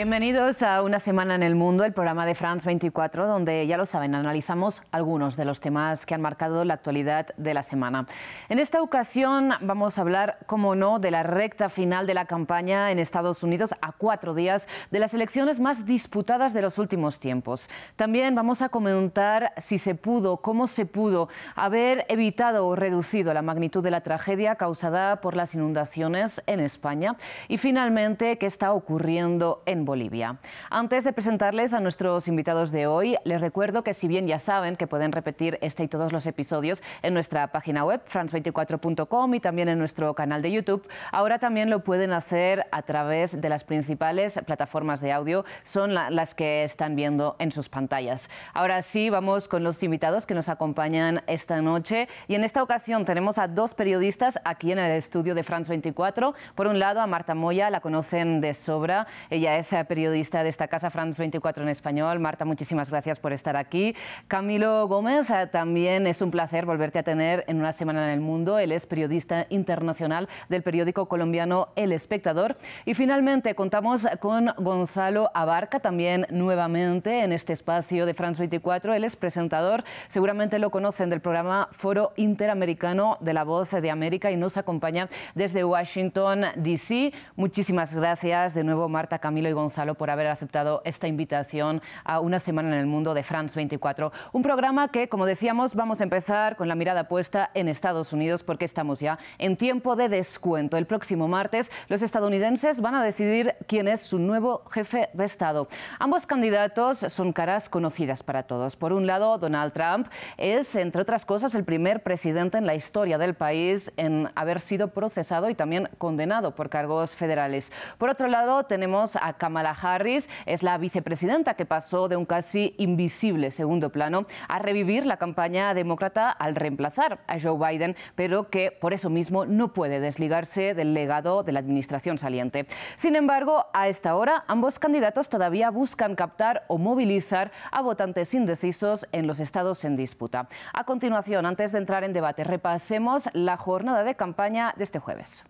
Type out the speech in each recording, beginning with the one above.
Bienvenidos a Una Semana en el Mundo, el programa de France 24, donde ya lo saben, analizamos algunos de los temas que han marcado la actualidad de la semana. En esta ocasión vamos a hablar, como no, de la recta final de la campaña en Estados Unidos a cuatro días de las elecciones más disputadas de los últimos tiempos. También vamos a comentar si se pudo, cómo se pudo haber evitado o reducido la magnitud de la tragedia causada por las inundaciones en España y finalmente qué está ocurriendo en Bolivia. Antes de presentarles a nuestros invitados de hoy, les recuerdo que si bien ya saben que pueden repetir este y todos los episodios en nuestra página web france24.com y también en nuestro canal de YouTube, ahora también lo pueden hacer a través de las principales plataformas de audio, son las que están viendo en sus pantallas. Ahora sí, vamos con los invitados que nos acompañan esta noche y en esta ocasión tenemos a dos periodistas aquí en el estudio de France 24. Por un lado, a Marta Moya, la conocen de sobra, ella es periodista, de esta casa, France 24 en español. Marta, muchísimas gracias por estar aquí. Camilo Gómez, ah, también es un placer volverte a tener en una semana en el mundo. Él es periodista internacional del periódico colombiano El Espectador. Y finalmente contamos con Gonzalo Abarca, también nuevamente en este espacio de France 24. Él es presentador, seguramente lo conocen del programa Foro Interamericano de la Voz de América y nos acompaña desde Washington, D.C. Muchísimas gracias de nuevo, Marta, Camilo y Gonzalo Gonzalo por haber aceptado esta invitación a Una Semana en el Mundo de France 24. Un programa que, como decíamos, vamos a empezar con la mirada puesta en Estados Unidos porque estamos ya en tiempo de descuento. El próximo martes los estadounidenses van a decidir quién es su nuevo jefe de Estado. Ambos candidatos son caras conocidas para todos. Por un lado, Donald Trump es, entre otras cosas, el primer presidente en la historia del país en haber sido procesado y también condenado por cargos federales. Por otro lado, tenemos a Kamala la Harris es la vicepresidenta que pasó de un casi invisible segundo plano a revivir la campaña demócrata al reemplazar a Joe Biden, pero que por eso mismo no puede desligarse del legado de la administración saliente. Sin embargo, a esta hora ambos candidatos todavía buscan captar o movilizar a votantes indecisos en los estados en disputa. A continuación, antes de entrar en debate, repasemos la jornada de campaña de este jueves.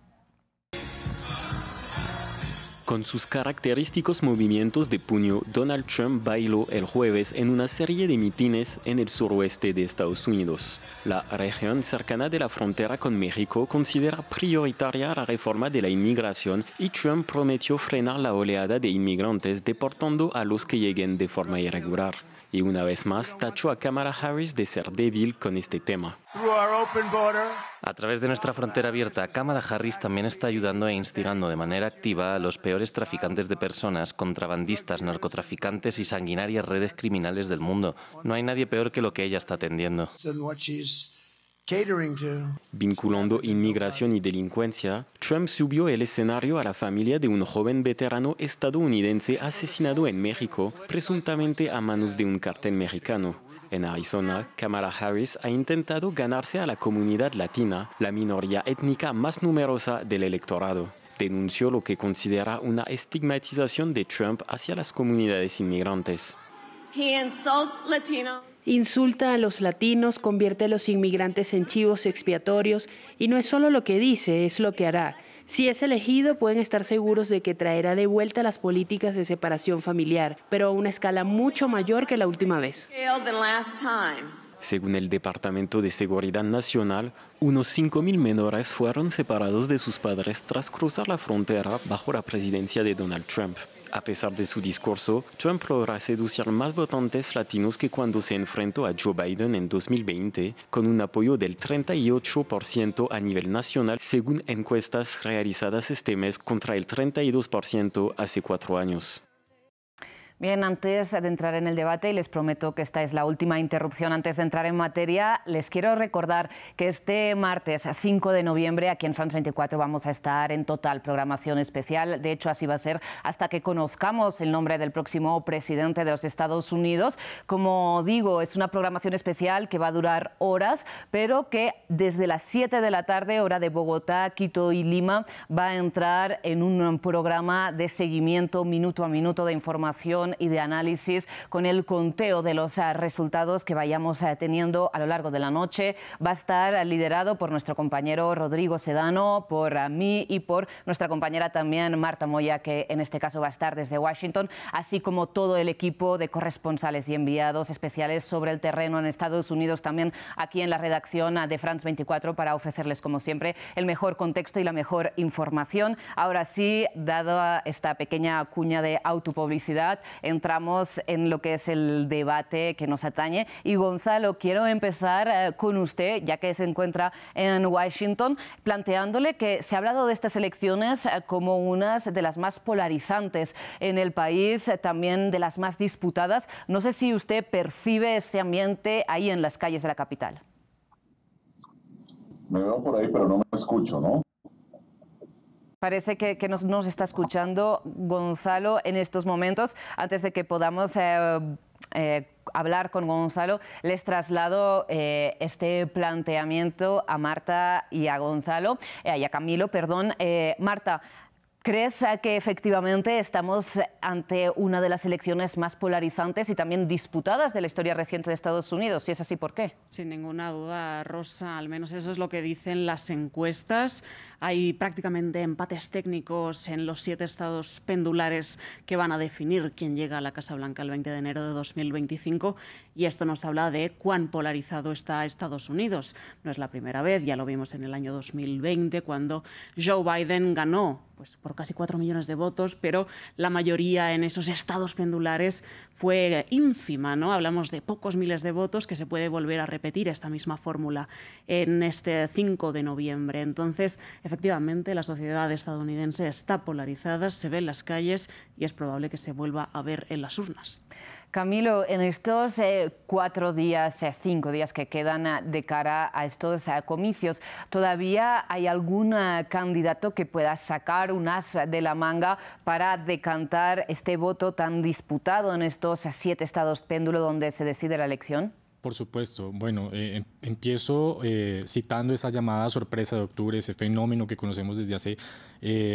Con sus característicos movimientos de puño, Donald Trump bailó el jueves en una serie de mitines en el suroeste de Estados Unidos. La región cercana de la frontera con México considera prioritaria la reforma de la inmigración y Trump prometió frenar la oleada de inmigrantes deportando a los que lleguen de forma irregular y una vez más tachó a Kamala Harris de ser débil con este tema. A través de nuestra frontera abierta, Kamala Harris también está ayudando e instigando de manera activa a los peores traficantes de personas, contrabandistas, narcotraficantes y sanguinarias redes criminales del mundo. No hay nadie peor que lo que ella está atendiendo. Vinculando inmigración y delincuencia, Trump subió el escenario a la familia de un joven veterano estadounidense asesinado en México, presuntamente a manos de un cartel mexicano. En Arizona, Kamala Harris ha intentado ganarse a la comunidad latina, la minoría étnica más numerosa del electorado. Denunció lo que considera una estigmatización de Trump hacia las comunidades inmigrantes. Insulta a los latinos, convierte a los inmigrantes en chivos expiatorios y no es solo lo que dice, es lo que hará. Si es elegido, pueden estar seguros de que traerá de vuelta las políticas de separación familiar, pero a una escala mucho mayor que la última vez. Según el Departamento de Seguridad Nacional, unos 5.000 menores fueron separados de sus padres tras cruzar la frontera bajo la presidencia de Donald Trump. A pesar de su discurso, Trump logra seducir más votantes latinos que cuando se enfrentó a Joe Biden en 2020, con un apoyo del 38% a nivel nacional, según encuestas realizadas este mes contra el 32% hace cuatro años. Bien, antes de entrar en el debate, y les prometo que esta es la última interrupción antes de entrar en materia, les quiero recordar que este martes 5 de noviembre aquí en France 24 vamos a estar en total programación especial. De hecho, así va a ser hasta que conozcamos el nombre del próximo presidente de los Estados Unidos. Como digo, es una programación especial que va a durar horas, pero que desde las 7 de la tarde, hora de Bogotá, Quito y Lima, va a entrar en un programa de seguimiento minuto a minuto de información y de análisis con el conteo de los ah, resultados que vayamos ah, teniendo a lo largo de la noche. Va a estar liderado por nuestro compañero Rodrigo Sedano, por ah, mí y por nuestra compañera también Marta Moya, que en este caso va a estar desde Washington, así como todo el equipo de corresponsales y enviados especiales sobre el terreno en Estados Unidos, también aquí en la redacción de France 24 para ofrecerles, como siempre, el mejor contexto y la mejor información. Ahora sí, dado esta pequeña cuña de autopublicidad, entramos en lo que es el debate que nos atañe. Y Gonzalo, quiero empezar eh, con usted, ya que se encuentra en Washington, planteándole que se ha hablado de estas elecciones eh, como unas de las más polarizantes en el país, eh, también de las más disputadas. No sé si usted percibe ese ambiente ahí en las calles de la capital. Me veo por ahí, pero no me escucho, ¿no? Parece que, nos, está escuchando Gonzalo en estos momentos. Antes de que podamos eh, eh, hablar con Gonzalo, les traslado eh, este planteamiento a Marta y a Gonzalo, y a Camilo, perdón. Marta, ¿Crees que efectivamente estamos ante una de las elecciones más polarizantes y también disputadas de la historia reciente de Estados Unidos? Si es así, ¿por qué? Sin ninguna duda, Rosa, al menos eso es lo que dicen las encuestas. Hay prácticamente empates técnicos en los siete estados pendulares que van a definir quién llega a la Casa Blanca el 20 de enero de 2025 y esto nos habla de cuán polarizado está Estados Unidos. No es la primera vez, ya lo vimos en el año 2020 cuando Joe Biden ganó pues, por casi 4 millones de votos, pero la mayoría en esos estados pendulares fue ínfima, ¿no? Hablamos de pocos miles de votos que se puede volver a repetir esta misma fórmula en este 5 de noviembre. Entonces, Efectivamente, la sociedad estadounidense está polarizada, se ve en las calles y es probable que se vuelva a ver en las urnas. Camilo, en estos eh, cuatro días, eh, cinco días que quedan eh, de cara a estos comicios, ¿todavía hay algún candidato que pueda sacar un as de la manga para decantar este voto tan disputado en estos siete estados péndulo donde se decide la elección? Por supuesto. Bueno, eh, em, empiezo eh, citando esa llamada sorpresa de octubre, ese fenómeno que conocemos desde hace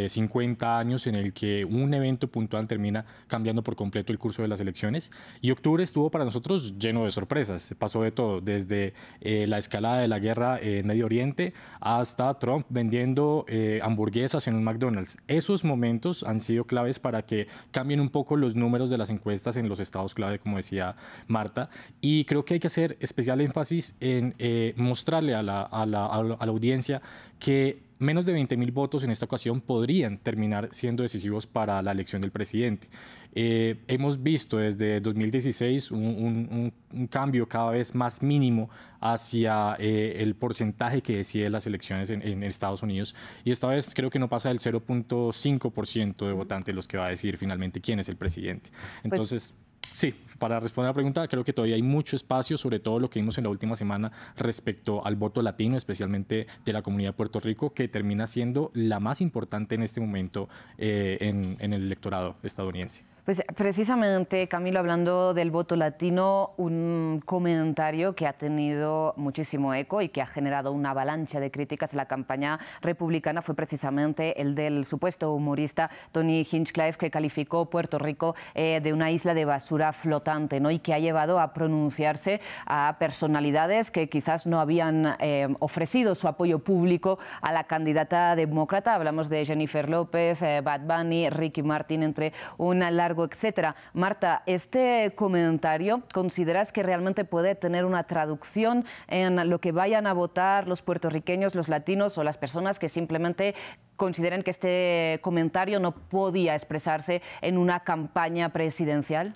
50 eh, años en el que un evento puntual termina cambiando por completo el curso de las elecciones. Y octubre estuvo para nosotros lleno de sorpresas. Pasó de todo, desde la escalada de la guerra en Medio Oriente hasta Trump vendiendo hamburguesas en un McDonald's. Esos momentos han sido claves para que cambien un poco los números de las encuestas en los estados clave, como decía Marta. Y creo que hay que hacer especial énfasis en eh, mostrarle a la, a, la, a la audiencia que menos de 20 mil votos en esta ocasión podrían terminar siendo decisivos para la elección del presidente. Eh, hemos visto desde 2016 un, un, cambio cada vez más mínimo hacia eh, el porcentaje que decide las elecciones en, en, Estados Unidos y esta vez creo que no pasa del 0.5% de votantes los que va a decidir finalmente quién es el presidente. Pues Entonces sí, para responder a la pregunta, creo que todavía hay mucho espacio, sobre todo lo que vimos en la última semana respecto al voto latino, especialmente de la comunidad de Puerto Rico, que termina siendo la más importante en este momento eh, en, el electorado estadounidense. Pues precisamente, Camilo, hablando del voto latino, un comentario que ha tenido muchísimo eco y que ha generado una avalancha de críticas en la campaña republicana fue precisamente el del supuesto humorista Tony Hinchcliffe, que calificó Puerto Rico eh, de una isla de basura flotante ¿no? y que ha llevado a pronunciarse a personalidades que quizás no habían eh, ofrecido su apoyo público a la candidata demócrata. Hablamos de Jennifer López, eh, Bad Bunny, Ricky Martin, entre un largo etcétera. Marta, ¿este comentario consideras que realmente puede tener una traducción en lo que vayan a votar los puertorriqueños, los latinos o las personas que simplemente consideran que este comentario no podía expresarse en una campaña presidencial?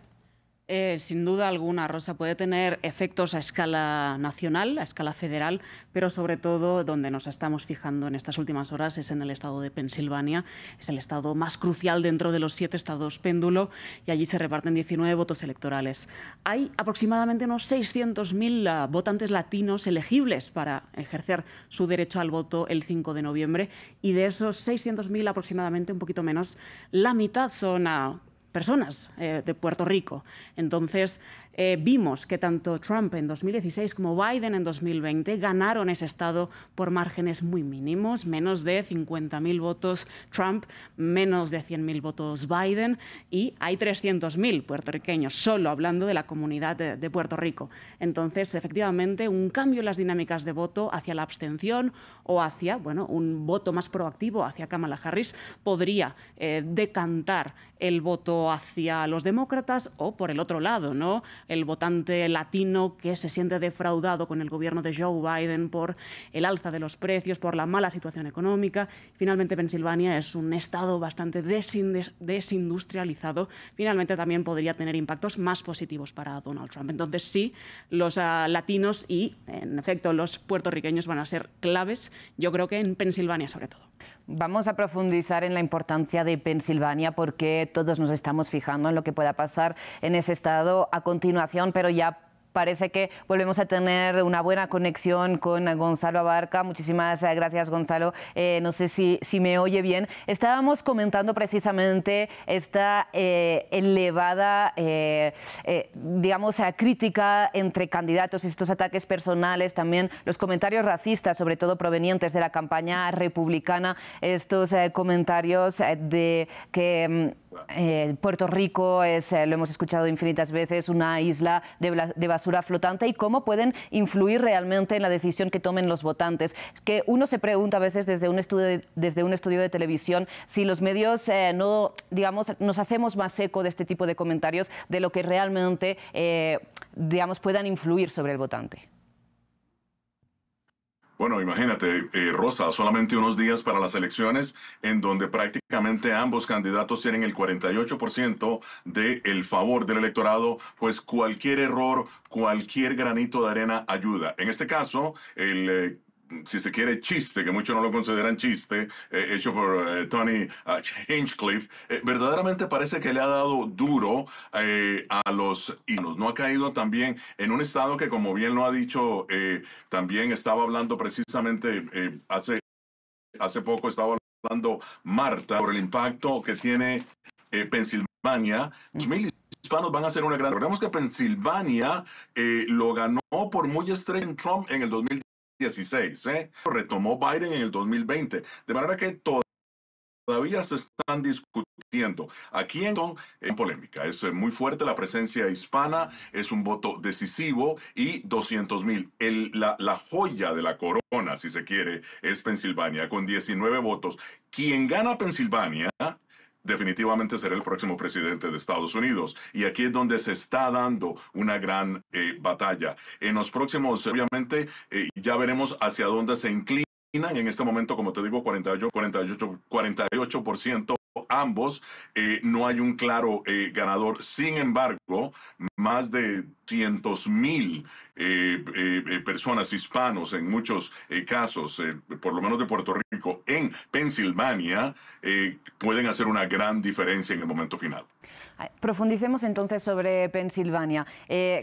Eh, sin duda alguna, Rosa, puede tener efectos a escala nacional, a escala federal, pero sobre todo donde nos estamos fijando en estas últimas horas es en el estado de Pensilvania. Es el estado más crucial dentro de los siete estados péndulo y allí se reparten 19 votos electorales. Hay aproximadamente unos 600.000 ah, votantes latinos elegibles para ejercer su derecho al voto el 5 de noviembre y de esos 600.000 aproximadamente, un poquito menos, la mitad son a ah, personas eh, de Puerto Rico. Entonces, eh, vimos que tanto Trump en 2016 como Biden en 2020 ganaron ese estado por márgenes muy mínimos, menos de 50.000 votos Trump, menos de 100.000 votos Biden y hay 300.000 puertorriqueños, solo hablando de la comunidad de, Puerto Rico. Entonces, efectivamente, un cambio en las dinámicas de voto hacia la abstención o hacia, bueno, un voto más proactivo hacia Kamala Harris podría eh, decantar el voto hacia los demócratas o por el otro lado, ¿no? el votante latino que se siente defraudado con el gobierno de Joe Biden por el alza de los precios, por la mala situación económica. Finalmente, Pensilvania es un estado bastante desindustrializado. Finalmente, también podría tener impactos más positivos para Donald Trump. Entonces, sí, los ah, latinos y, en efecto, los puertorriqueños van a ser claves, yo creo que en Pensilvania sobre todo. Vamos a profundizar en la importancia de Pensilvania porque todos nos estamos fijando en lo que pueda pasar en ese estado a continuación, pero ya parece que volvemos a tener una buena conexión con Gonzalo Abarca. Muchísimas eh, gracias, Gonzalo. Eh, no sé si, me oye bien. Estábamos comentando precisamente esta eh, elevada, digamos, crítica entre candidatos, estos ataques personales, también los comentarios racistas, sobre todo provenientes de la campaña republicana, estos comentarios de que mm, Puerto Rico es, lo hemos escuchado infinitas veces, una isla de, de flotante y cómo pueden influir realmente en la decisión que tomen los votantes. Que uno se pregunta a veces desde un estudio de, desde un estudio de televisión si los medios eh, no, digamos, nos hacemos más eco de este tipo de comentarios de lo que realmente, eh, digamos, puedan influir sobre el votante. Bueno, imagínate, eh, Rosa, solamente unos días para las elecciones en donde prácticamente ambos candidatos tienen el 48% del de favor del electorado, pues cualquier error, cualquier granito de arena ayuda. En este caso, el... Eh, si se quiere, chiste, que muchos no lo consideran chiste, eh, hecho por eh, Tony ah, Hinchcliffe, eh, verdaderamente parece que le ha dado duro a los hispanos. No ha caído también en un estado que, como bien lo ha dicho, también estaba hablando precisamente hace, hace poco, estaba hablando Marta, por el impacto que tiene Pensilvania. mil hispanos van a ser una gran. Recordemos que Pensilvania lo ganó por muy estrecho Trump en el 2010. 16, ¿eh? retomó Biden en el 2020, de manera que todavía se están discutiendo. Aquí en polémica, es eh, muy fuerte la presencia hispana, es un voto decisivo y 200 mil. La, la joya de la corona, si se quiere, es Pensilvania, con 19 votos. Quien gana Pensilvania definitivamente será el próximo presidente de Estados Unidos. Y aquí es donde se está dando una gran eh, batalla. En los próximos, obviamente, eh, ya veremos hacia dónde se inclinan. en este momento, como te digo, 48, 48, 48% ambos, eh, no hay un claro eh, ganador. Sin embargo, más de cientos mil eh, personas hispanos en muchos casos, por lo menos de Puerto Rico, en Pensilvania, pueden hacer una gran diferencia en el momento final. Profundicemos entonces sobre Pensilvania.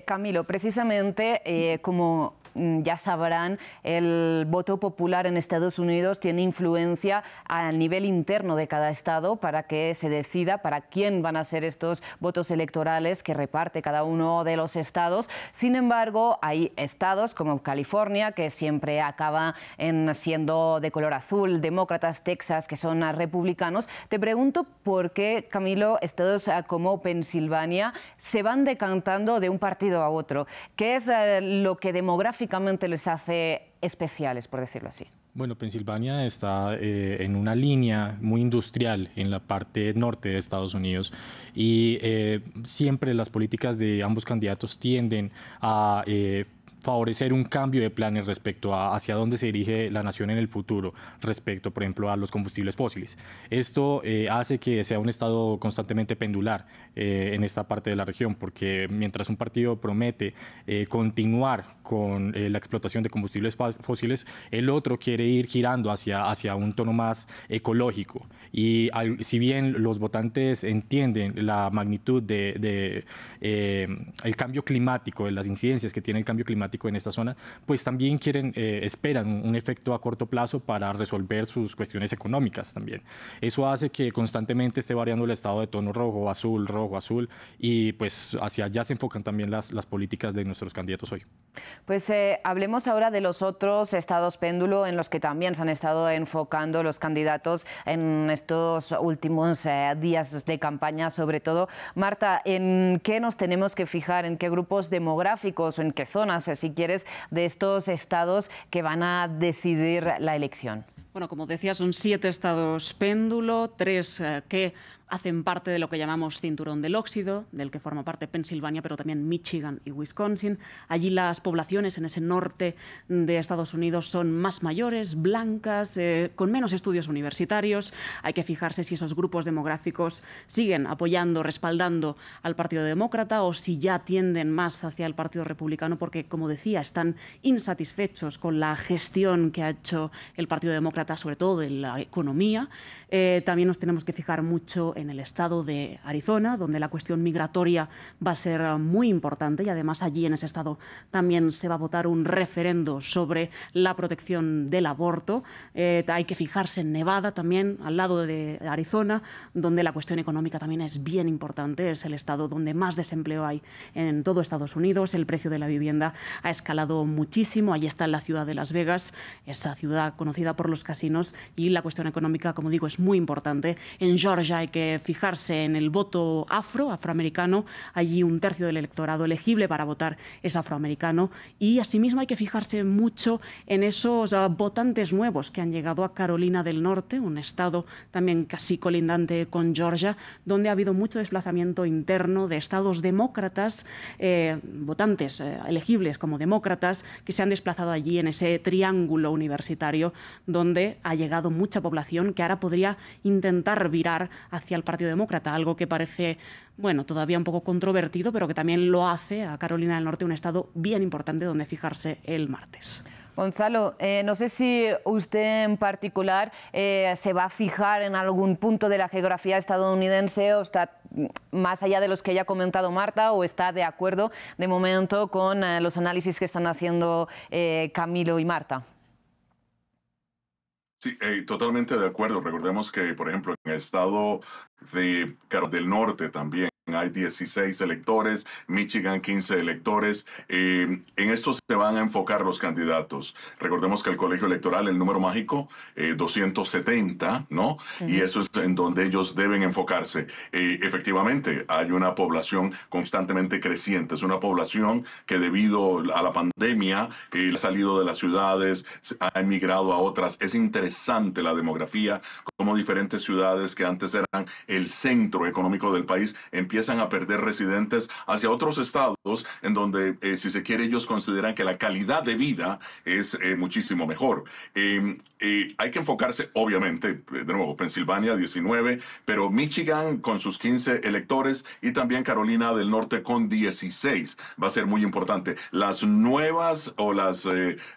Camilo, precisamente como Mm, ya sabrán, el voto popular en Estados Unidos tiene influencia a nivel interno de cada estado para que se decida para quién van a ser estos votos electorales que reparte cada uno de los estados. Sin embargo, hay estados como California, que siempre acaba en siendo de color azul, demócratas, Texas, que son republicanos. Te pregunto por qué, Camilo, estados ah, como Pensilvania se van decantando de un partido a otro. ¿Qué es ah, lo que demográficamente les hace especiales, por decirlo así? Bueno, Pensilvania está eh, en una línea muy industrial en la parte norte de Estados Unidos y eh, siempre las políticas de ambos candidatos tienden a eh, favorecer un cambio de planes respecto a hacia dónde se dirige la nación en el futuro, respecto, por ejemplo, a los combustibles fósiles. Esto eh, hace que sea un Estado constantemente pendular eh, en esta parte de la región, porque mientras un partido promete eh, continuar con la explotación de combustibles fósiles, el otro quiere ir girando hacia, hacia un tono más ecológico. Y si bien los votantes entienden la magnitud del de el cambio climático, de las incidencias que tiene el cambio climático, en esta zona, pues también quieren, eh, esperan un, efecto a corto plazo para resolver sus cuestiones económicas también. Eso hace que constantemente esté variando el estado de tono rojo, azul, rojo, azul, y pues hacia allá se enfocan también las, las políticas de nuestros candidatos hoy. Pues eh, hablemos ahora de los otros estados péndulo en los que también se han estado enfocando los candidatos en estos últimos eh, días de campaña, sobre todo. Marta, ¿en qué nos tenemos que fijar? ¿En qué grupos demográficos o en qué zonas se si quieres, de estos estados que van a decidir la elección? Bueno, como decía, son siete estados péndulo, tres eh, que hacen parte de lo que llamamos cinturón del óxido, del que forma parte Pensilvania, pero también Michigan y Wisconsin. Allí las poblaciones en ese norte de Estados Unidos son más mayores, blancas, eh, con menos estudios universitarios. Hay que fijarse si esos grupos demográficos siguen apoyando, respaldando al Partido Demócrata o si ya tienden más hacia el Partido Republicano porque, como decía, están insatisfechos con la gestión que ha hecho el Partido Demócrata, sobre todo de la economía. Eh, también nos tenemos que fijar mucho en el estado de Arizona, donde la cuestión migratoria va a ser ah, muy importante y además allí en ese estado también se va a votar un referendo sobre la protección del aborto. Eh, hay que fijarse en Nevada también, al lado de Arizona, donde la cuestión económica también es bien importante. Es el estado donde más desempleo hay en todo Estados Unidos. El precio de la vivienda ha escalado muchísimo. Allí está la ciudad de Las Vegas, esa ciudad conocida por los casinos y la cuestión económica, como digo, es muy importante. En Georgia hay que fijarse en el voto afro, afroamericano. Allí un tercio del electorado elegible para votar es afroamericano. Y asimismo hay que fijarse mucho en esos ah, votantes nuevos que han llegado a Carolina del Norte, un estado también casi colindante con Georgia, donde ha habido mucho desplazamiento interno de estados demócratas, eh, votantes eh, elegibles como demócratas, que se han desplazado allí en ese triángulo universitario donde ha llegado mucha población que ahora podría intentar virar hacia al Partido Demócrata, algo que parece, bueno, todavía un poco controvertido, pero que también lo hace a Carolina del Norte un estado bien importante donde fijarse el martes. Gonzalo, eh, no sé si usted en particular eh, se va a fijar en algún punto de la geografía estadounidense o está más allá de los que ya ha comentado Marta o está de acuerdo de momento con eh, los análisis que están haciendo Camilo y Marta. Sí, eh, totalmente de acuerdo. Recordemos que, por ejemplo, en el estado de, del norte también, hay 16 electores, Michigan 15 electores. Em, en esto se van a enfocar los candidatos. Recordemos que el colegio electoral, el número mágico, 270, eh, ¿no? Y eso es en donde ellos deben enfocarse. Eh, efectivamente, hay una población constantemente creciente. Es una población que debido a la pandemia ha salido de las ciudades, ha emigrado a otras. Es interesante la demografía, como diferentes ciudades que antes eran el centro económico del país empiezan empiezan a perder residentes hacia otros estados en donde, eh, si se quiere, ellos consideran que la calidad de vida es eh, muchísimo mejor. Em, eh, hay que enfocarse, obviamente, de nuevo, Pensilvania 19, pero Michigan con sus 15 electores y también Carolina del Norte con 16. Va a ser muy importante. Las nuevas o las,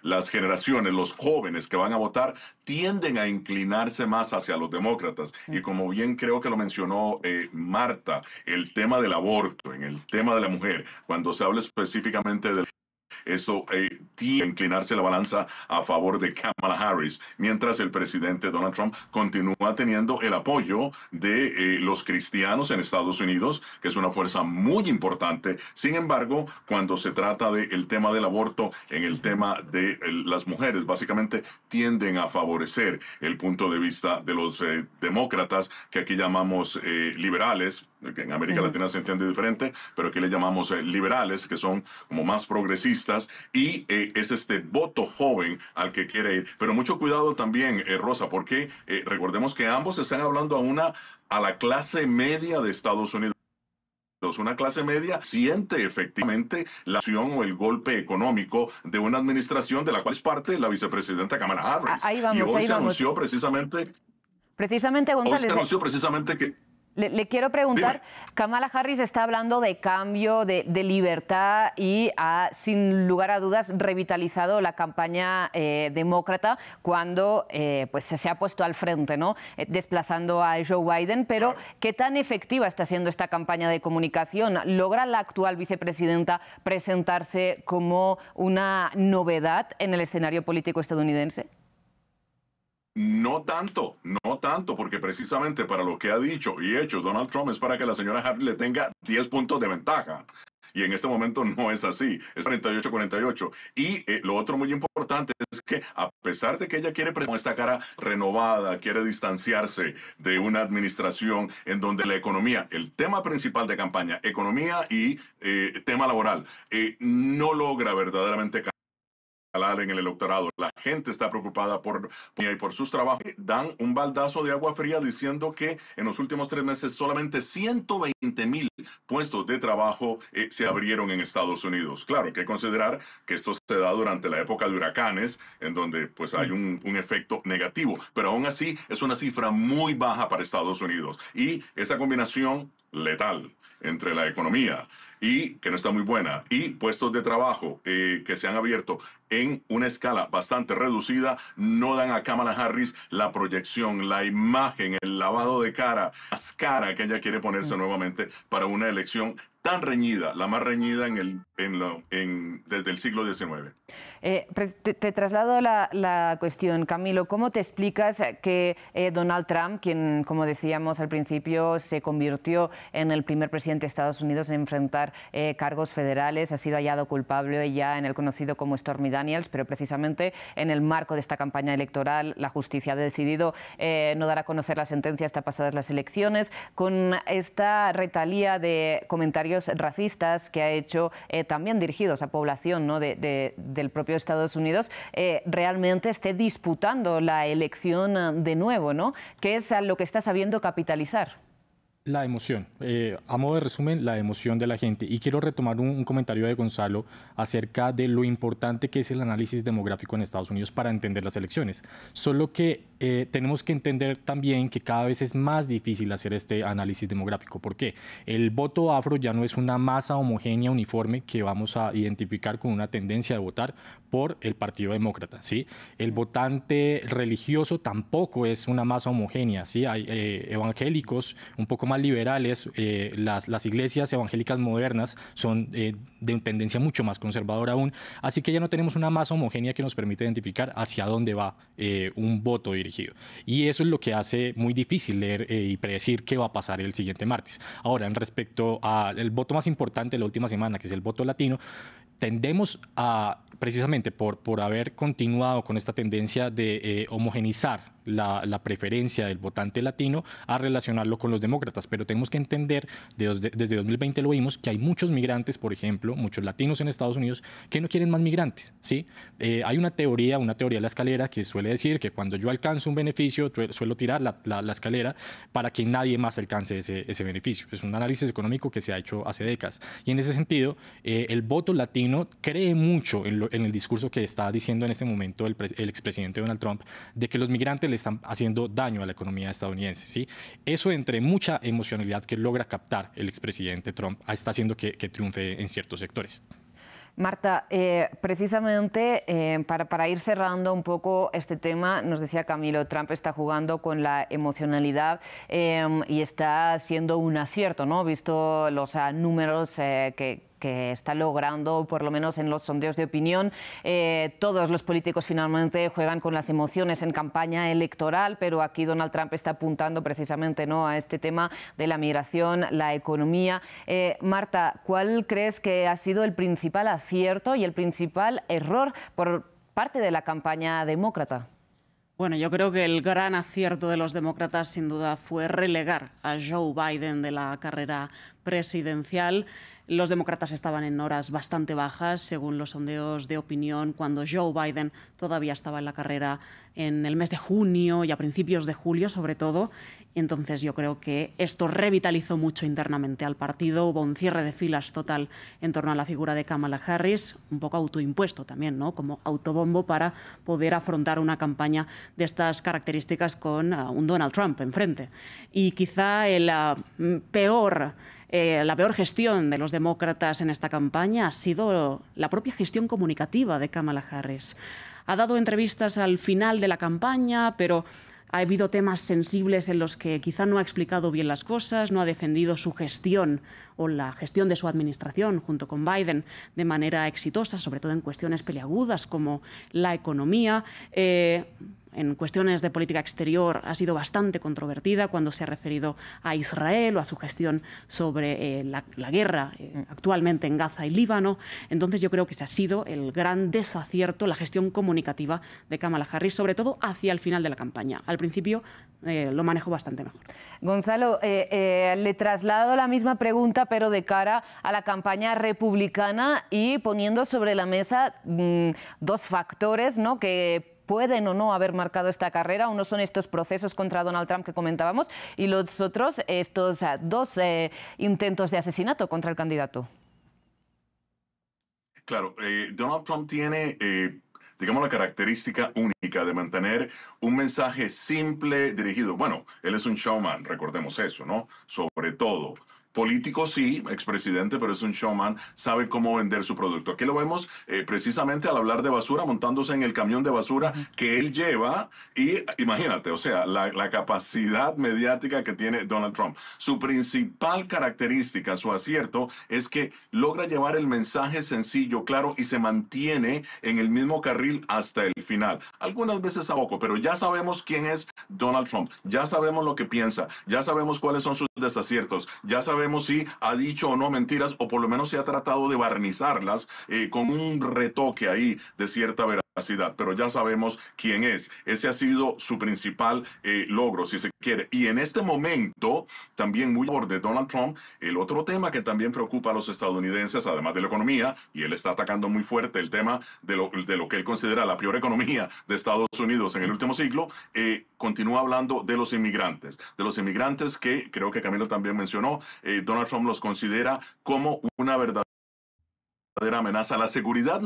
las generaciones, los jóvenes que van a votar, tienden a inclinarse más hacia los demócratas. Y como bien creo que lo mencionó eh, Marta, el tema del aborto, en el tema de la mujer, cuando se habla específicamente del eso eh, tiene inclinarse la balanza a favor de Kamala Harris, mientras el presidente Donald Trump continúa teniendo el apoyo de eh, los cristianos en Estados Unidos, que es una fuerza muy importante. Sin embargo, cuando se trata del el tema del aborto, en el tema de eh, las mujeres, básicamente tienden a favorecer el punto de vista de los eh, demócratas, que aquí llamamos liberales, que en América Latina se entiende diferente, pero aquí le llamamos eh, liberales, que son como más progresistas, y eh, es este voto joven al que quiere ir. Pero mucho cuidado también, eh, Rosa, porque recordemos que ambos están hablando a una, a la clase media de Estados Unidos. Una clase media siente efectivamente la acción o el golpe económico de una administración de la cual es parte la vicepresidenta Kamala Harris. Ahí vamos, y hoy se anunció precisamente. Precisamente, González. Hoy se anunció precisamente que. Le, quiero preguntar, Kamala Harris está hablando de cambio, de, libertad y ha, sin lugar a dudas, revitalizado la campaña eh, demócrata cuando eh, pues, se ha puesto al frente, ¿no? Eh, desplazando a Joe Biden. Pero, ¿qué tan efectiva está siendo esta campaña de comunicación? ¿Logra la actual vicepresidenta presentarse como una novedad en el escenario político estadounidense? No tanto, no tanto, porque precisamente para lo que ha dicho y hecho Donald Trump es para que la señora Harris le tenga 10 puntos de ventaja. Y en este momento no es así, es 48-48. Y eh, lo otro muy importante es que a pesar de que ella quiere prestar esta cara renovada, quiere distanciarse de una administración en donde la economía, el tema principal de campaña, economía y eh, tema laboral, eh, no logra verdaderamente cambiar en el electorado. La gente está preocupada por, y por sus trabajos. Dan un baldazo de agua fría diciendo que en los últimos tres meses solamente 120 mil puestos de trabajo eh, se abrieron en Estados Unidos. Claro, hay que considerar que esto se da durante la época de huracanes, en donde pues hay un efecto negativo. Pero aún así es una cifra muy baja para Estados Unidos. Y esa combinación letal entre la economía y que no está muy buena, y puestos de trabajo eh, que se han abierto en una escala bastante reducida, no dan a Kamala Harris la proyección, la imagen, el lavado de cara, las cara que ella quiere ponerse mm. nuevamente para una elección tan reñida, la más reñida en el desde el siglo XIX. Eh, te, traslado la, la, cuestión, Camilo. ¿Cómo te explicas que eh, Donald Trump, quien, como decíamos al principio, se convirtió en el primer presidente de Estados Unidos en enfrentar eh, cargos federales, ha sido hallado culpable ya en el conocido como Stormy Daniels, pero precisamente en el marco de esta campaña electoral, la justicia ha decidido no dar a conocer la sentencia hasta pasadas las elecciones, con esta retalía de comentarios racistas que ha hecho también dirigidos a población ¿no? de, del propio Estados Unidos, eh, realmente esté disputando la elección eh, de nuevo, ¿no? que es lo que está sabiendo capitalizar la emoción, eh, a modo de resumen, la emoción de la gente. Y quiero retomar un, comentario de Gonzalo acerca de lo importante que es el análisis demográfico en Estados Unidos para entender las elecciones. Solo que eh, tenemos que entender también que cada vez es más difícil hacer este análisis demográfico. ¿Por qué? El voto afro ya no es una masa homogénea, uniforme, que vamos a identificar con una tendencia de votar por el Partido Demócrata. ¿sí? El votante religioso tampoco es una masa homogénea. ¿sí? Hay eh, evangélicos un poco más liberales, eh, las, las, iglesias evangélicas modernas son eh, de tendencia mucho más conservadora aún, así que ya no tenemos una masa homogénea que nos permite identificar hacia dónde va eh, un voto dirigido. Y eso es lo que hace muy difícil leer y predecir qué va a pasar el siguiente martes. Ahora, en respecto al voto más importante de la última semana, que es el voto latino, tendemos a, precisamente por, por haber continuado con esta tendencia de homogenizar la, preferencia del votante latino a relacionarlo con los demócratas. Pero tenemos que entender, desde, 2020 lo vimos, que hay muchos migrantes, por ejemplo, muchos latinos en Estados Unidos, que no quieren más migrantes. ¿sí? Eh, hay una teoría, una teoría de la escalera que suele decir que cuando yo alcanzo un beneficio, suelo tirar la, escalera para que nadie más alcance ese, beneficio. Es un análisis económico que se ha hecho hace décadas. Y en ese sentido, eh, el voto latino cree mucho en, el discurso que está diciendo en este momento el, el expresidente Donald Trump de que los migrantes les están haciendo daño a la economía estadounidense. ¿sí? Eso entre mucha emocionalidad que logra captar el expresidente Trump ah, está haciendo que, triunfe en ciertos sectores. Marta, eh, precisamente eh, para, ir cerrando un poco este tema, nos decía Camilo, Trump está jugando con la emocionalidad eh, y está siendo un acierto, ¿no? Visto los ah, números que, que está logrando, por lo menos en los sondeos de opinión. Eh, todos los políticos finalmente juegan con las emociones en campaña electoral, pero aquí Donald Trump está apuntando precisamente ¿no? a este tema de la migración, la economía. Eh, Marta, ¿cuál crees que ha sido el principal acierto y el principal error por parte de la campaña demócrata? Bueno, yo creo que el gran acierto de los demócratas sin duda fue relegar a Joe Biden de la carrera presidencial. Los demócratas estaban en horas bastante bajas, según los sondeos de opinión, cuando Joe Biden todavía estaba en la carrera en el mes de junio y a principios de julio, sobre todo. Entonces yo creo que esto revitalizó mucho internamente al partido. Hubo un cierre de filas total en torno a la figura de Kamala Harris, un poco autoimpuesto también, ¿no? Como autobombo para poder afrontar una campaña de estas características con ah, un Donald Trump enfrente. Y quizá el ah, mm, peor eh, la peor gestión de los demócratas en esta campaña ha sido la propia gestión comunicativa de Kamala Harris. Ha dado entrevistas al final de la campaña, pero ha habido temas sensibles en los que quizá no ha explicado bien las cosas, no ha defendido su gestión o la gestión de su administración junto con Biden de manera exitosa, sobre todo en cuestiones peleagudas como la economía. Eh, en cuestiones de política exterior ha sido bastante controvertida cuando se ha referido a Israel o a su gestión sobre eh, la, guerra eh, actualmente en Gaza y Líbano. Entonces yo creo que ese ha sido el gran desacierto, la gestión comunicativa de Kamala Harris, sobre todo hacia el final de la campaña. Al principio eh, lo manejo bastante mejor. Gonzalo, le traslado la misma pregunta, pero de cara a la campaña republicana y poniendo sobre la mesa mm, dos factores ¿no? que pueden o no haber marcado esta carrera. Uno son estos procesos contra Donald Trump que comentábamos y los otros estos ah, dos eh, intentos de asesinato contra el candidato. Claro, eh, Donald Trump tiene... Eh, digamos, la característica única de mantener un mensaje simple dirigido. Bueno, él es un showman, recordemos eso, ¿no? Sobre todo político sí, expresidente, pero es un showman, sabe cómo vender su producto. Aquí lo vemos eh, precisamente al hablar de basura, montándose en el camión de basura que él lleva y imagínate, o sea, la, la capacidad mediática que tiene Donald Trump. Su principal característica, su acierto, es que logra llevar el mensaje sencillo, claro, y se mantiene en el mismo carril hasta el final. Algunas veces a poco, pero ya sabemos quién es Donald Trump, ya sabemos lo que piensa, ya sabemos cuáles son sus desaciertos, ya sabemos vemos si ha dicho o no mentiras, o por lo menos se ha tratado de barnizarlas eh, con un retoque ahí de cierta verdad pero ya sabemos quién es. Ese ha sido su principal eh, logro, si se quiere. Y en este momento, también muy por de Donald Trump, el otro tema que también preocupa a los estadounidenses, además de la economía, y él está atacando muy fuerte el tema de lo, que él considera la peor economía de Estados Unidos en el último siglo, eh, continúa hablando de los inmigrantes, de los inmigrantes que creo que Camilo también mencionó, eh, Donald Trump los considera como una verdadera amenaza la seguridad,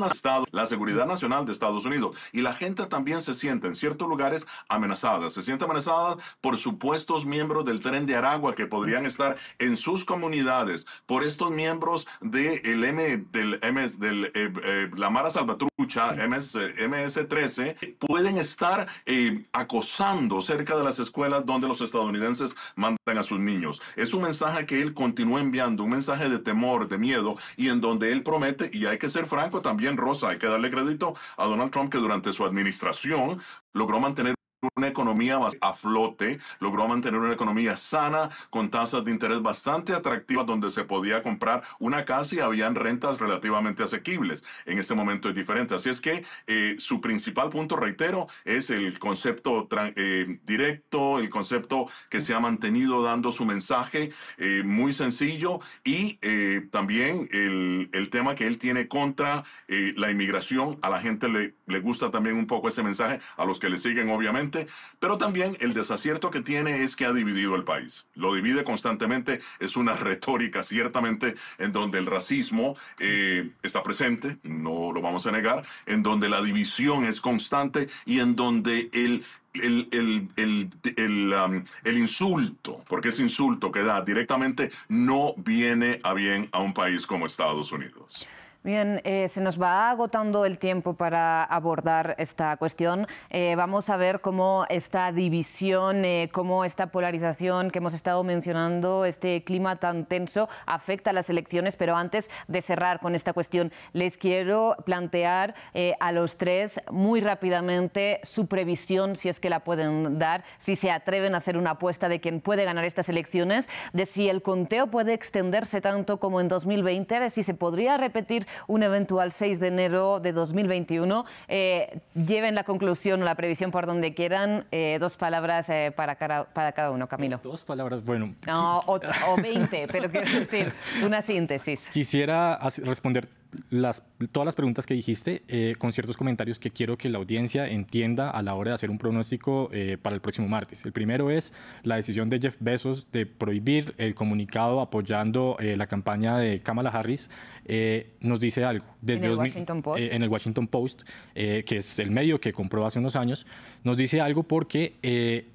la seguridad nacional de Estados Unidos. Y la gente también se siente en ciertos lugares amenazada. Se siente amenazada por supuestos miembros del tren de Aragua que podrían estar en sus comunidades, por estos miembros de el M, del M, del, eh, eh, la Mara Salvatrucha, MS, eh, MS-13, pueden estar acosando cerca de las escuelas donde los estadounidenses mandan a sus niños. Es un mensaje que él continúa enviando, un mensaje de temor, de miedo, y en donde él promete y hay que ser franco también, Rosa, hay que darle crédito a Donald Trump que durante su administración logró mantener una economía a flote, logró mantener una economía sana con tasas de interés bastante atractivas donde se podía comprar una casa y habían rentas relativamente asequibles. En este momento es diferente. Así es que eh, su principal punto, reitero, es el concepto eh, directo, el concepto que se ha mantenido dando su mensaje eh, muy sencillo y también el, el, tema que él tiene contra la inmigración. A la gente le, le gusta también un poco ese mensaje, a los que le siguen obviamente pero también el desacierto que tiene es que ha dividido el país. Lo divide constantemente, es una retórica ciertamente en donde el racismo eh, está presente, no lo vamos a negar, en donde la división es constante y en donde el el, um, insulto, porque ese insulto que da directamente no viene a bien a un país como Estados Unidos. Bien, eh, se nos va agotando el tiempo para abordar esta cuestión. Eh, vamos a ver cómo esta división, eh, cómo esta polarización que hemos estado mencionando, este clima tan tenso, afecta a las elecciones. Pero antes de cerrar con esta cuestión, les quiero plantear eh, a los tres muy rápidamente su previsión, si es que la pueden dar, si se atreven a hacer una apuesta de quién puede ganar estas elecciones, de si el conteo puede extenderse tanto como en 2020, de si se podría repetir un eventual 6 de enero de 2021. Eh, lleven la conclusión o la previsión por donde quieran. Eh, dos palabras eh, para, cada, uno, Camilo. Dos palabras, bueno. No, o, o 20, pero quiero decir, una síntesis. Quisiera responder las, todas las preguntas que dijiste eh, con ciertos comentarios que quiero que la audiencia entienda a la hora de hacer un pronóstico eh, para el próximo martes. El primero es la decisión de Jeff Bezos de prohibir el comunicado apoyando eh, la campaña de Kamala Harris. nos dice algo. Desde en el Washington Post. que es el medio que compró hace unos años, nos dice algo porque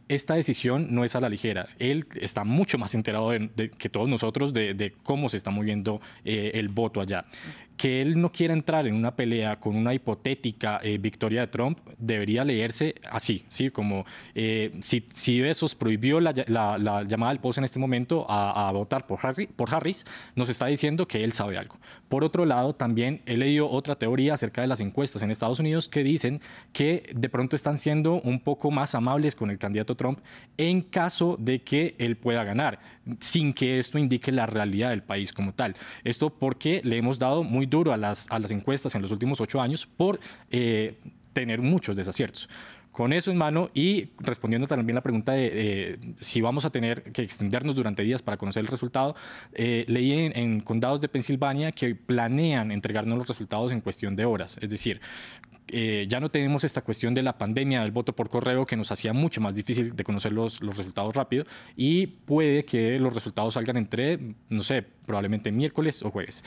esta decisión no es a la ligera. Él está mucho más enterado de, que todos nosotros de, de, cómo se está moviendo el voto allá que él no quiera entrar en una pelea con una hipotética eh, victoria de Trump debería leerse así, ¿sí? Como eh, si, si prohibió la, llamada del post en este momento a, votar por, Harry, por Harris, nos está diciendo que él sabe algo. Por otro lado, también he leído otra teoría acerca de las encuestas en Estados Unidos que dicen que de pronto están siendo un poco más amables con el candidato Trump en caso de que él pueda ganar sin que esto indique la realidad del país como tal. Esto porque le hemos dado muy duro a las, a las encuestas en los últimos ocho años por eh, tener muchos desaciertos con eso en mano y respondiendo también la pregunta de eh, si vamos a tener que extendernos durante días para conocer el resultado, eh, leí en, condados de Pensilvania que planean entregarnos los resultados en cuestión de horas. Es decir, eh, ya no tenemos esta cuestión de la pandemia del voto por correo que nos hacía mucho más difícil de conocer los, los resultados rápido y puede que los resultados salgan entre, no sé, probablemente miércoles o jueves.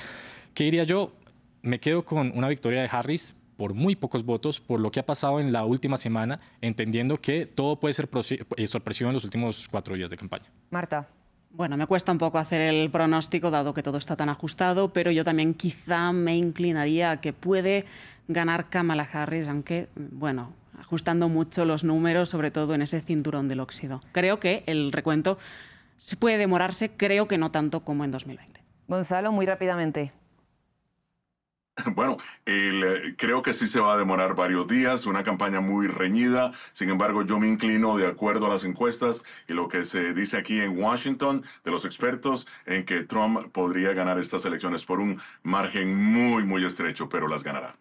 ¿Qué diría yo? Me quedo con una victoria de Harris por muy pocos votos, por lo que ha pasado en la última semana, entendiendo que todo puede ser eh, sorpresivo en los últimos cuatro días de campaña. Marta. Bueno, me cuesta un poco hacer el pronóstico, dado que todo está tan ajustado, pero yo también quizá me inclinaría a que puede ganar Kamala Harris, aunque, bueno, ajustando mucho los números, sobre todo en ese cinturón del óxido. Creo que el recuento puede demorarse, creo que no tanto como en 2020. Gonzalo, muy rápidamente. Bueno, eh, creo que sí se va a demorar varios días, una campaña muy reñida. Sin embargo, yo me inclino de acuerdo a las encuestas y lo que se dice aquí en Washington de los expertos en que Trump podría ganar estas elecciones por un margen muy, muy estrecho, pero las ganará.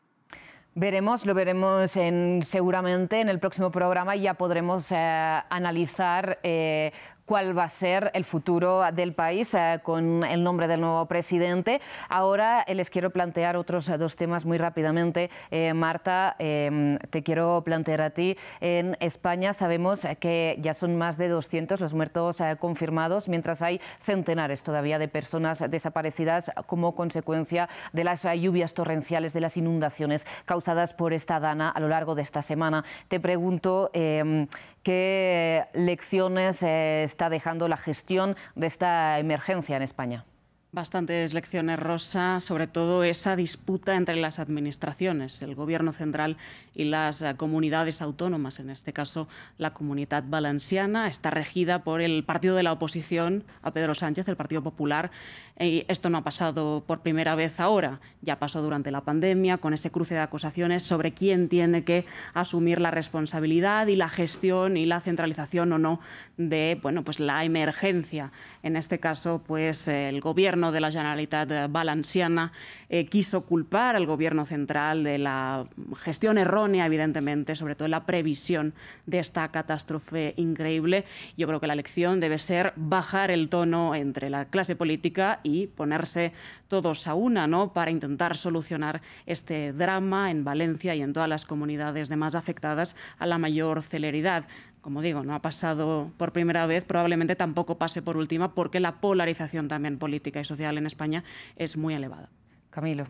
Veremos, lo veremos en, seguramente en el próximo programa y ya podremos eh, analizar eh, cuál va a ser el futuro del país eh, con el nombre del nuevo presidente. Ahora eh, les quiero plantear otros eh, dos temas muy rápidamente. Marta, em, te quiero plantear a ti. En España sabemos que ya son más de 200 los muertos confirmados, mientras hay centenares todavía de personas desaparecidas como consecuencia de las lluvias torrenciales, de las inundaciones causadas por esta dana a lo largo de esta semana. Te pregunto em, ¿Qué lecciones eh, está dejando la gestión de esta emergencia en España? Bastantes lecciones, Rosa, sobre todo esa disputa entre las administraciones, el Gobierno central y las eh, comunidades autónomas. En este caso, la Comunidad Valenciana está regida por el partido de la oposición a Pedro Sánchez, el Partido Popular. Y esto no ha pasado por primera vez ahora, ya pasó durante la pandemia, con ese cruce de acusaciones sobre quién tiene que asumir la responsabilidad y la gestión y la centralización o no de bueno, pues la emergencia en este caso, pues el gobierno de la Generalitat Valenciana eh, quiso culpar al gobierno central de la gestión errónea, evidentemente, sobre todo la previsión de esta catástrofe increíble. Yo creo que la lección debe ser bajar el tono entre la clase política y ponerse todos a una, ¿no? Para intentar solucionar este drama en Valencia y en todas las comunidades demás más afectadas a la mayor celeridad como digo, no ha pasado por primera vez, probablemente tampoco pase por última, porque la polarización también política y social en España es muy elevada. Camilo.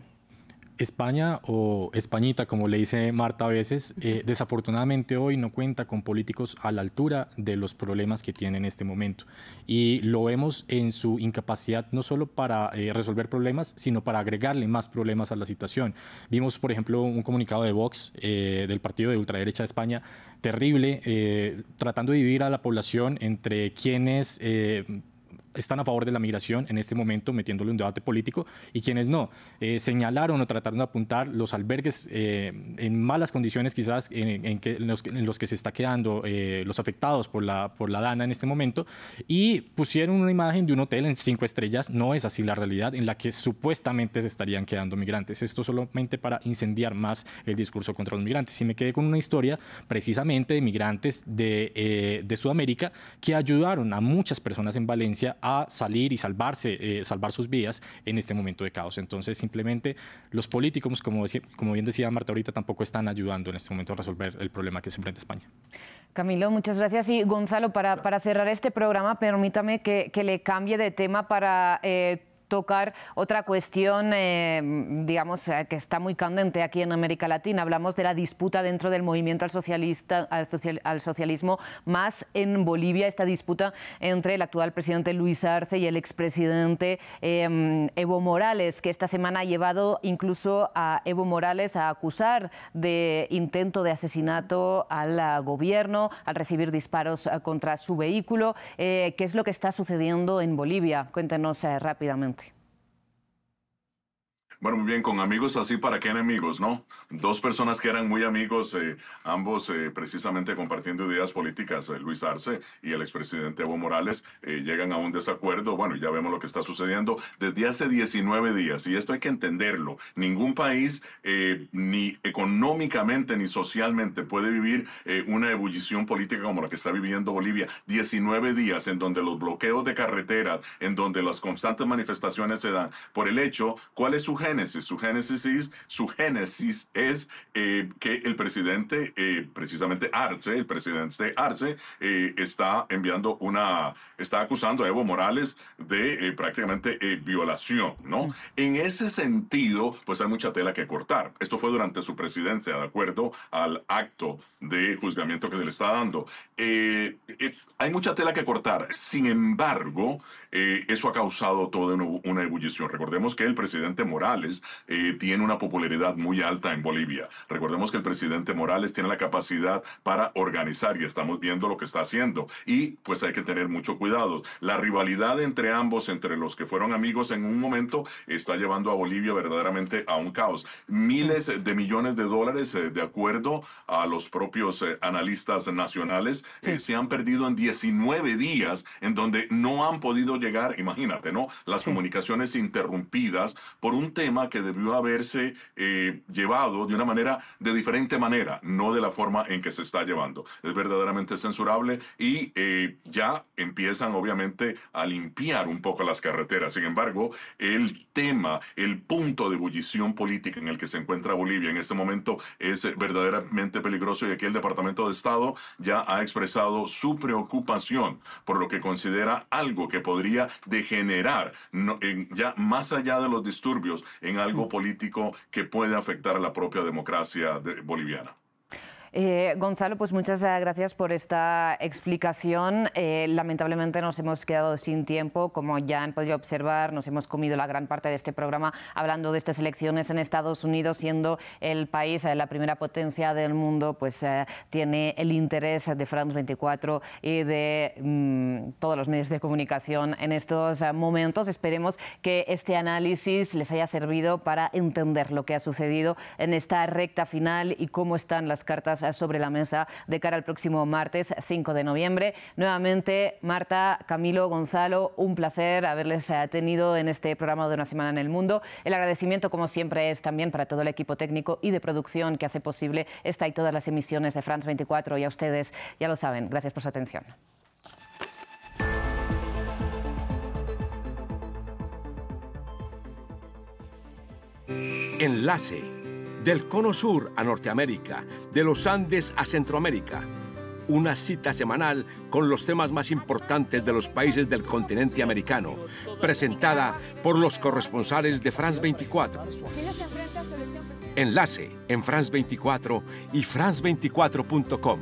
España o Españita, como le dice Marta a veces, eh, desafortunadamente hoy no cuenta con políticos a la altura de los problemas que tienen en este momento. Y lo vemos en su incapacidad no solo para eh, resolver problemas, sino para agregarle más problemas a la situación. Vimos, por ejemplo, un comunicado de Vox, eh, del partido de ultraderecha de España, terrible, tratando de dividir a la población entre quienes están a favor de la migración en este momento, metiéndole un debate político, y quienes no. Eh, señalaron o trataron de apuntar los albergues eh, en malas condiciones, quizás en, en, los, que se está quedando eh, los afectados por la, por la DANA en este momento, y pusieron una imagen de un hotel en cinco estrellas, no es así la realidad, en la que supuestamente se estarían quedando migrantes. Esto solamente para incendiar más el discurso contra los migrantes. Y me quedé con una historia precisamente de migrantes de, de Sudamérica que ayudaron a muchas personas en Valencia a salir y salvarse, eh, salvar sus vidas en este momento de caos. Entonces, simplemente los políticos, como, como bien decía Marta ahorita, tampoco están ayudando en este momento a resolver el problema que se enfrenta España. Camilo, muchas gracias. Y Gonzalo, para, para cerrar este programa, permítame que, le cambie de tema para... Eh, tocar otra cuestión, eh, digamos, eh, que está muy candente aquí en América Latina. Hablamos de la disputa dentro del movimiento al, socialista, socialismo, más en Bolivia, esta disputa entre el actual presidente Luis Arce y el expresidente em, Evo Morales, que esta semana ha llevado incluso a Evo Morales a acusar de intento de asesinato al ah, gobierno al recibir disparos ah, contra su vehículo. Eh, ¿Qué es lo que está sucediendo en Bolivia? Cuéntenos rápidamente. Bueno, muy bien, con amigos así, ¿para qué enemigos, no? Dos personas que eran muy amigos, eh, ambos eh, precisamente compartiendo ideas políticas, eh, Luis Arce y el expresidente Evo Morales, llegan a un desacuerdo. Bueno, ya vemos lo que está sucediendo desde hace 19 días, y esto hay que entenderlo. Ningún país, ni económicamente ni socialmente, puede vivir una ebullición política como la que está viviendo Bolivia. 19 días en donde los bloqueos de carreteras, en donde las constantes manifestaciones se dan. Por el hecho, ¿cuál es su gente? Su génesis es, eh, que el presidente, eh, precisamente Arce, el presidente Arce, eh, está enviando una, está acusando a Evo Morales de prácticamente violación, ¿no? En ese sentido, pues hay mucha tela que cortar. Esto fue durante su presidencia, de acuerdo al acto de juzgamiento que se le está dando. Hay mucha tela que cortar. Sin embargo, eh, eso ha causado toda una ebullición. Recordemos que el presidente Morales eh, tiene una popularidad muy alta en Bolivia. Recordemos que el presidente Morales tiene la capacidad para organizar y estamos viendo lo que está haciendo. Y pues hay que tener mucho cuidado. La rivalidad entre ambos, entre los que fueron amigos en un momento, está llevando a Bolivia verdaderamente a un caos. Miles de millones de dólares, eh, de acuerdo a los propios analistas nacionales, se han perdido en 10 19 días en donde no han podido llegar, imagínate, ¿no? Las comunicaciones interrumpidas por un tema que debió haberse eh, llevado de una manera, de diferente manera, no de la forma en que se está llevando. Es verdaderamente censurable y eh, ya empiezan obviamente a limpiar un poco las carreteras. Sin embargo, el tema, el punto de ebullición política en el que se encuentra Bolivia en este momento es verdaderamente peligroso y aquí el Departamento de Estado ya ha expresado su preocupación pasión por lo que considera algo que podría degenerar ya más allá de los disturbios en algo mm. político que puede afectar a la propia democracia de, boliviana. Eh, Gonzalo, pues muchas eh, gracias por esta explicación. Eh, lamentablemente nos hemos quedado sin tiempo. Como ya han podido observar, nos hemos comido la gran parte de este programa hablando de estas elecciones en Estados Unidos, siendo el país de la primera potencia del mundo, pues tiene el interés de France 24 y de mm, todos los medios de comunicación en estos momentos. Esperemos que este análisis les haya servido para entender lo que ha sucedido en esta recta final y cómo están las cartas sobre la mesa de cara al próximo martes 5 de noviembre. Nuevamente, Marta, Camilo, Gonzalo, un placer haberles eh, tenido en este programa de Una Semana en el Mundo. El agradecimiento, como siempre, es también para todo el equipo técnico y de producción que hace posible esta y todas las emisiones de France 24 y a ustedes, ya lo saben. Gracias por su atención. Enlace del Cono Sur a Norteamérica, de los Andes a Centroamérica. Una cita semanal con los temas más importantes de los países del continente americano, presentada por los corresponsales de France 24. Enlace en France 24 y france24.com.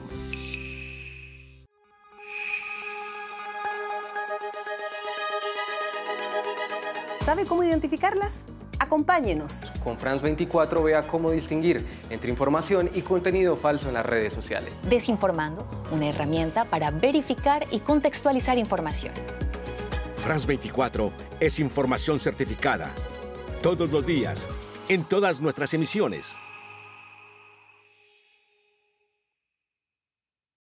¿Sabe cómo identificarlas? Acompáñenos. Con France 24 vea cómo distinguir entre información y contenido falso en las redes sociales. Desinformando, una herramienta para verificar y contextualizar información. France 24 es información certificada. Todos los días, en todas nuestras emisiones.